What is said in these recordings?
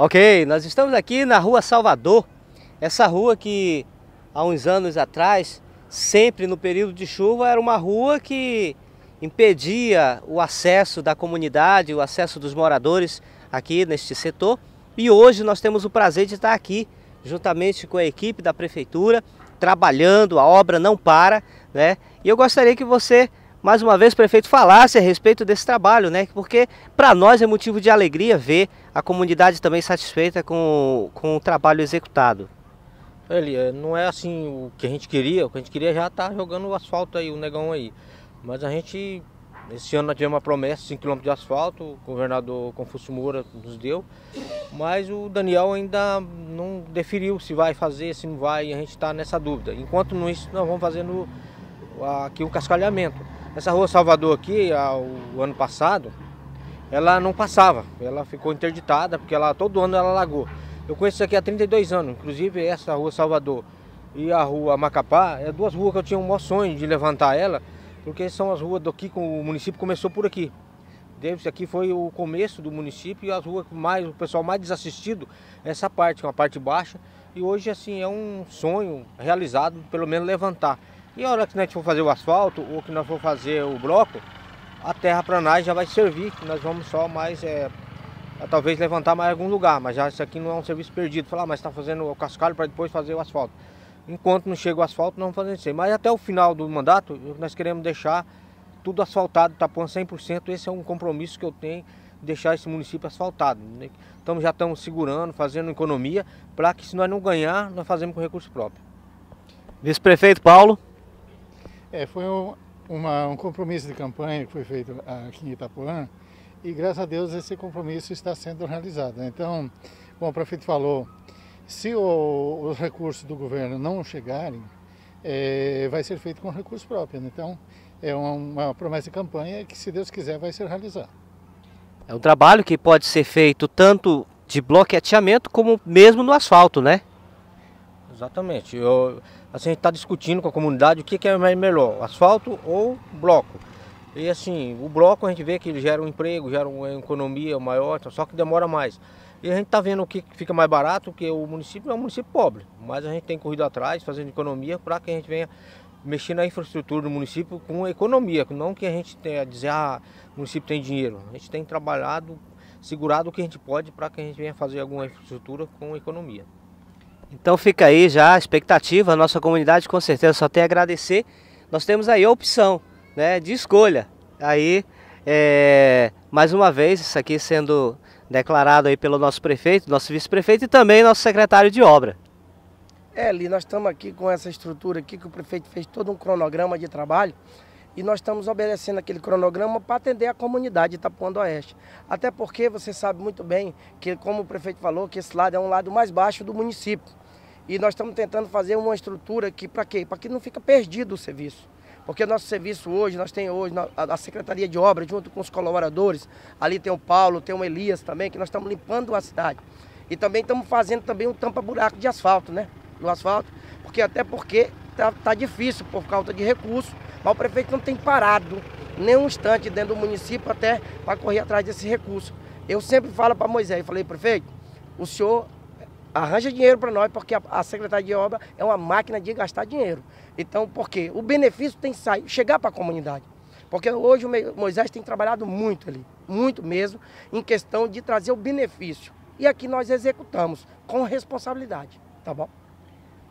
Ok, nós estamos aqui na Rua Salvador, essa rua que há uns anos atrás, sempre no período de chuva, era uma rua que impedia o acesso da comunidade, o acesso dos moradores aqui neste setor. E hoje nós temos o prazer de estar aqui, juntamente com a equipe da prefeitura, trabalhando, a obra não para, né? E eu gostaria que você mais uma vez, prefeito, falasse a respeito desse trabalho, né? Porque para nós é motivo de alegria ver a comunidade também satisfeita com, com o trabalho executado. Ele, é, não é assim o que a gente queria, o que a gente queria já tá jogando o asfalto aí, o negão aí. Mas a gente, esse ano nós tivemos uma promessa, 5 km de asfalto, o governador Confúcio Moura nos deu, mas o Daniel ainda não definiu se vai fazer, se não vai, e a gente está nessa dúvida. Enquanto não isso, nós vamos fazendo aqui o cascalhamento. Essa rua Salvador aqui, o ano passado, ela não passava, ela ficou interditada, porque ela todo ano ela lagou. Eu conheço isso aqui há 32 anos, inclusive essa rua Salvador e a rua Macapá, é duas ruas que eu tinha um maior sonho de levantar ela, porque são as ruas daqui que o município começou por aqui. Davis aqui foi o começo do município e as ruas mais, o pessoal mais desassistido, é essa parte, que é uma parte baixa, e hoje assim é um sonho realizado, pelo menos levantar. E a hora que nós for fazer o asfalto ou que nós for fazer o bloco, a terra nós já vai servir, que nós vamos só mais, é, é, talvez levantar mais algum lugar, mas já isso aqui não é um serviço perdido. Falar, ah, mas está fazendo o cascalho para depois fazer o asfalto. Enquanto não chega o asfalto, não vamos fazer isso. Mas até o final do mandato, nós queremos deixar tudo asfaltado, tapando 100%. Esse é um compromisso que eu tenho, deixar esse município asfaltado. Né? Então já estamos segurando, fazendo economia, para que se nós não ganhar, nós fazemos com recurso próprio. Vice-prefeito Paulo. É, foi um, uma, um compromisso de campanha que foi feito aqui em Itapuã e graças a Deus esse compromisso está sendo realizado. Né? Então, como o prefeito falou, se os recursos do governo não chegarem, é, vai ser feito com recursos próprios. Né? Então, é uma, uma, promessa de campanha que, se Deus quiser, vai ser realizada. É um trabalho que pode ser feito tanto de bloqueamento como mesmo no asfalto, né? Exatamente. Eu, assim, a gente está discutindo com a comunidade o que, que é melhor, asfalto ou bloco. E assim, o bloco a gente vê que ele gera um emprego, gera uma economia maior, então, só que demora mais. E a gente está vendo o que fica mais barato, porque o município é um município pobre, mas a gente tem corrido atrás, fazendo economia, para que a gente venha mexer na infraestrutura do município com economia, não que a gente tenha a dizer, ah, o município tem dinheiro. A gente tem trabalhado, segurado o que a gente pode para que a gente venha fazer alguma infraestrutura com economia. Então fica aí já a expectativa, a nossa comunidade com certeza só tem a agradecer. Nós temos aí a opção né, de escolha. Aí, é, mais uma vez, isso aqui sendo declarado aí pelo nosso prefeito, nosso vice-prefeito e também nosso secretário de obra. É, Li, nós estamos aqui com essa estrutura aqui que o prefeito fez todo um cronograma de trabalho e nós estamos obedecendo aquele cronograma para atender a comunidade de Itapuã do Oeste. Até porque você sabe muito bem que, como o prefeito falou, que esse lado é um lado mais baixo do município. E nós estamos tentando fazer uma estrutura que, para quê? Para que não fica perdido o serviço. Porque nosso serviço hoje, nós temos hoje a Secretaria de Obras, junto com os colaboradores, ali tem o Paulo, tem o Elias também, que nós estamos limpando a cidade. E também estamos fazendo também um tampa-buraco de asfalto, né? Do asfalto, porque até porque está tá difícil por falta de recursos, mas o prefeito não tem parado nem um instante dentro do município até para correr atrás desse recurso. Eu sempre falo para Moisés, falei, prefeito, o senhor arranja dinheiro para nós, porque a, a secretária de obra é uma máquina de gastar dinheiro. Então, por quê? O benefício tem que sair, chegar para a comunidade. Porque hoje o Moisés tem trabalhado muito ali, muito mesmo, em questão de trazer o benefício. E aqui nós executamos com responsabilidade, tá bom?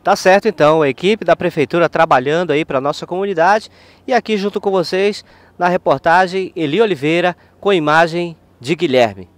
Tá certo então, a equipe da prefeitura trabalhando aí para nossa comunidade e aqui junto com vocês na reportagem Eli Oliveira com a imagem de Guilherme.